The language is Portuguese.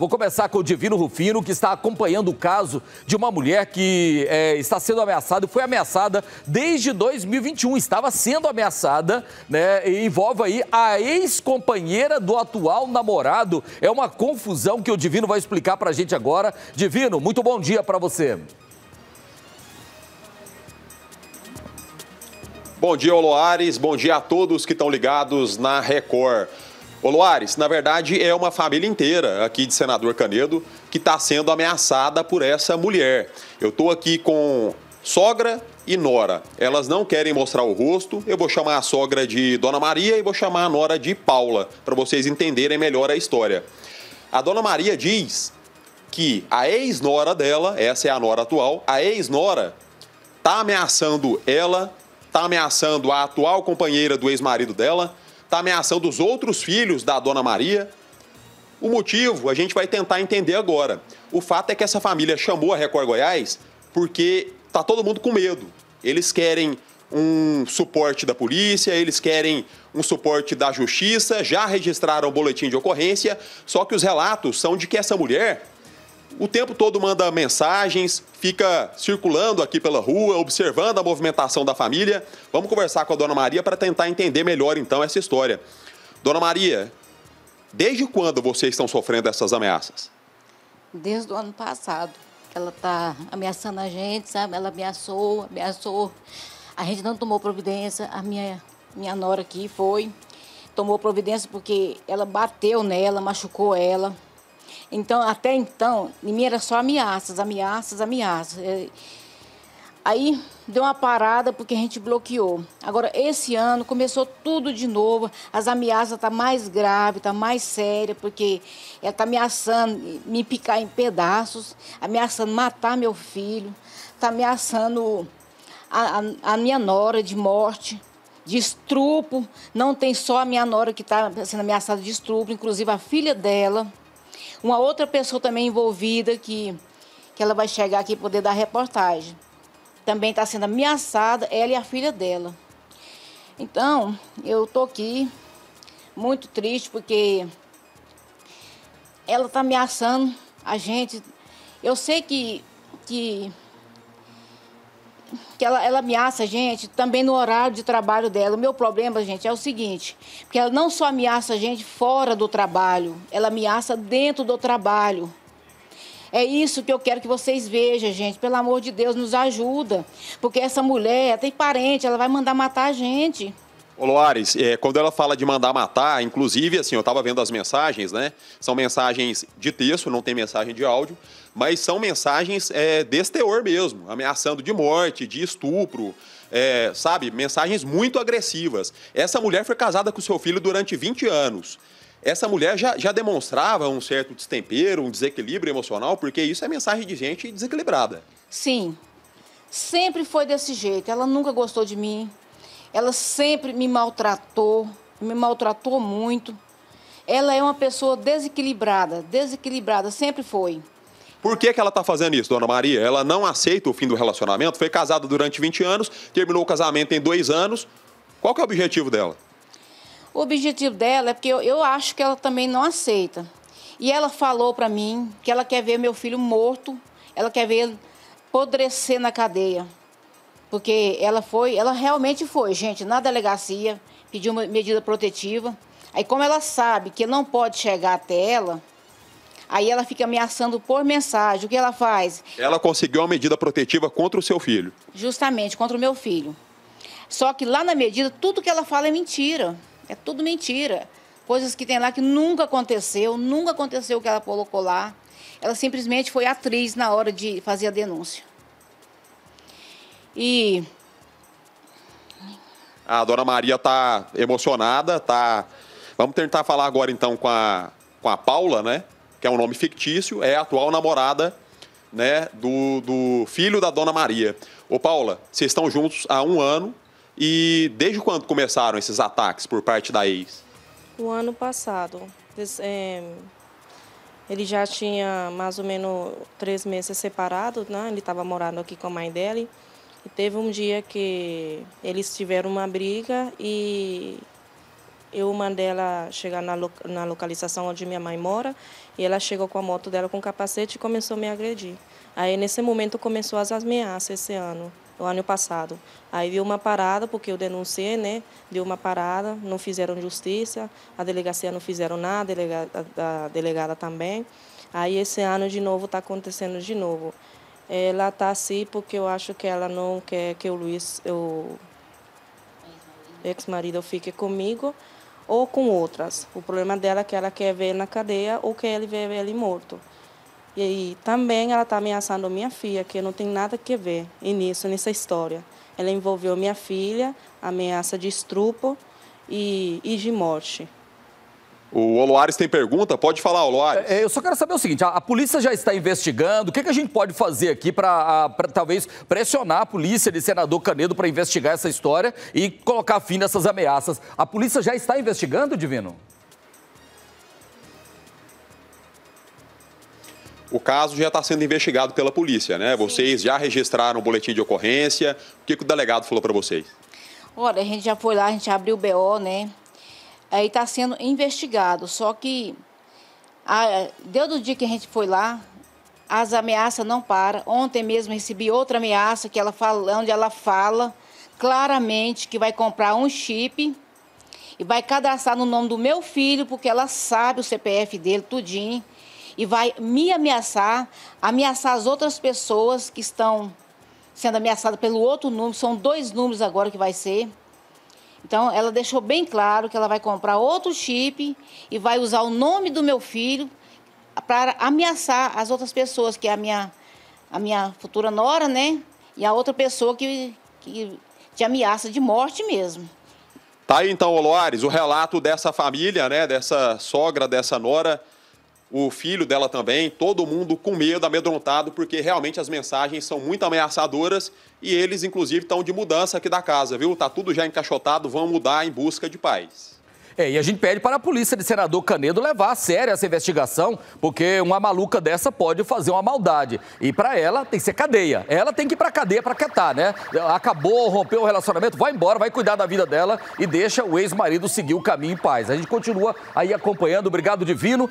Vou começar com o Divino Rufino, que está acompanhando o caso de uma mulher que é, está sendo ameaçada e foi ameaçada desde 2021. Estava sendo ameaçada, né? E envolve aí a ex-companheira do atual namorado. É uma confusão que o Divino vai explicar para a gente agora. Divino, muito bom dia para você. Bom dia, Oloares. Bom dia a todos que estão ligados na Record. Ô Luares, na verdade é uma família inteira aqui de Senador Canedo que está sendo ameaçada por essa mulher. Eu estou aqui com sogra e nora. Elas não querem mostrar o rosto. Eu vou chamar a sogra de Dona Maria e vou chamar a nora de Paula, para vocês entenderem melhor a história. A Dona Maria diz que a ex-nora dela, essa é a nora atual, a ex-nora está ameaçando ela, está ameaçando a atual companheira do ex-marido dela está ameaçando os outros filhos da dona Maria. O motivo a gente vai tentar entender agora. O fato é que essa família chamou a Record Goiás porque tá todo mundo com medo. Eles querem um suporte da polícia, eles querem um suporte da justiça, já registraram o boletim de ocorrência, só que os relatos são de que essa mulher o tempo todo manda mensagens, fica circulando aqui pela rua, observando a movimentação da família. Vamos conversar com a dona Maria para tentar entender melhor então essa história. Dona Maria, desde quando vocês estão sofrendo essas ameaças? Desde o ano passado. Ela está ameaçando a gente, sabe? Ela ameaçou, ameaçou. A gente não tomou providência. A minha, minha nora aqui foi, tomou providência porque ela bateu nela, machucou ela. Então, até então, em mim era só ameaças, ameaças, ameaças. É, aí deu uma parada porque a gente bloqueou. Agora, esse ano começou tudo de novo. As ameaças estão tá mais grave, tá mais séria, porque ela está ameaçando me picar em pedaços, ameaçando matar meu filho, está ameaçando a, a, a, minha nora de morte, de estrupo. Não tem só a minha nora que está sendo ameaçada de estrupo, inclusive a filha dela. Uma outra pessoa também envolvida que, que ela vai chegar aqui poder dar reportagem. Também está sendo ameaçada, ela e a filha dela. Então, eu estou aqui muito triste porque ela está ameaçando a gente. Eu sei que, que que ela, ela ameaça a gente também no horário de trabalho dela. O meu problema, gente, é o seguinte, que ela não só ameaça a gente fora do trabalho, ela ameaça dentro do trabalho. É isso que eu quero que vocês vejam, gente. Pelo amor de Deus, nos ajuda. Porque essa mulher tem parente, ela vai mandar matar a gente. Ô Loares, é, quando ela fala de mandar matar, inclusive, assim, eu estava vendo as mensagens, né? São mensagens de texto, não tem mensagem de áudio, mas são mensagens é, desse teor mesmo, ameaçando de morte, de estupro, é, sabe? Mensagens muito agressivas. Essa mulher foi casada com seu filho durante 20 anos essa mulher já, já demonstrava um certo destempero, um desequilíbrio emocional, porque isso é mensagem de gente desequilibrada. Sim. Sempre foi desse jeito. Ela nunca gostou de mim. Ela sempre me maltratou, me maltratou muito. Ela é uma pessoa desequilibrada, desequilibrada, sempre foi. Por que, que ela está fazendo isso, dona Maria? Ela não aceita o fim do relacionamento, foi casada durante 20 anos, terminou o casamento em dois anos. Qual que é o objetivo dela? O objetivo dela é porque eu, eu acho que ela também não aceita. E ela falou para mim que ela quer ver meu filho morto, ela quer ver ele apodrecer na cadeia porque ela foi, ela realmente foi, gente, na delegacia, pediu uma medida protetiva. Aí como ela sabe que não pode chegar até ela, aí ela fica ameaçando por mensagem. O que ela faz? Ela conseguiu uma medida protetiva contra o seu filho. Justamente, contra o meu filho. Só que lá na medida, tudo que ela fala é mentira. É tudo mentira. Coisas que tem lá que nunca aconteceu, nunca aconteceu o que ela colocou lá. Ela simplesmente foi atriz na hora de fazer a denúncia. E. A dona Maria tá emocionada, tá. Vamos tentar falar agora então com a, com a Paula, né? Que é um nome fictício, é a atual namorada né, do, do filho da dona Maria. Ô Paula, vocês estão juntos há um ano e desde quando começaram esses ataques por parte da ex? O ano passado. É, ele já tinha mais ou menos três meses separado, né? Ele estava morando aqui com a mãe dele. E teve um dia que eles tiveram uma briga e eu mandei ela chegar na, lo na localização onde minha mãe mora e ela chegou com a moto dela com capacete e começou a me agredir. Aí nesse momento começou as ameaças esse ano, o ano passado. Aí deu uma parada, porque eu denunciei, né? Deu uma parada, não fizeram justiça, a delegacia não fizeram nada, a delegada, a delegada também. Aí esse ano de novo está acontecendo de novo. Ela está assim porque eu acho que ela não quer que o Luiz, o ex-marido, fique comigo ou com outras. O problema dela é que ela quer ver ele na cadeia ou quer ele ver ele morto. E, e também ela está ameaçando minha filha, que não tem nada que ver nisso, nessa história. Ela envolveu minha filha, ameaça de estupro e, e de morte. O Oloares tem pergunta, pode falar, Oloares. É, é, eu só quero saber o seguinte: a, a polícia já está investigando, o que, que a gente pode fazer aqui para talvez pressionar a polícia de senador Canedo para investigar essa história e colocar fim nessas ameaças? A polícia já está investigando, Divino? O caso já está sendo investigado pela polícia, né? Vocês já registraram o boletim de ocorrência. O que, que o delegado falou para vocês? Olha, a gente já foi lá, a gente abriu o BO, né? aí está sendo investigado. Só que a, deu do dia que a gente foi lá, as ameaças não param. Ontem mesmo recebi outra ameaça que ela fala, onde ela fala claramente que vai comprar um chip e vai cadastrar no nome do meu filho, porque ela sabe o CPF dele, tudinho, e vai me ameaçar, ameaçar as outras pessoas que estão sendo ameaçadas pelo outro número, são dois números agora que vai ser. Então, ela deixou bem claro que ela vai comprar outro chip e vai usar o nome do meu filho para ameaçar as outras pessoas, que é a minha, a minha futura nora, né? E a outra pessoa que, que te ameaça de morte mesmo. Tá aí então, Loares, o relato dessa família, né? Dessa sogra, dessa nora o filho dela também, todo mundo com medo, amedrontado, porque realmente as mensagens são muito ameaçadoras e eles, inclusive, estão de mudança aqui da casa, viu? Tá tudo já encaixotado, vão mudar em busca de paz. É, e a gente pede para a polícia de Senador Canedo levar a sério essa investigação, porque uma maluca dessa pode fazer uma maldade. E para ela tem que ser cadeia. Ela tem que ir para cadeia para quietar, né? Acabou, rompeu o relacionamento, vai embora, vai cuidar da vida dela e deixa o ex-marido seguir o caminho em paz. A gente continua aí acompanhando. Obrigado, Divino.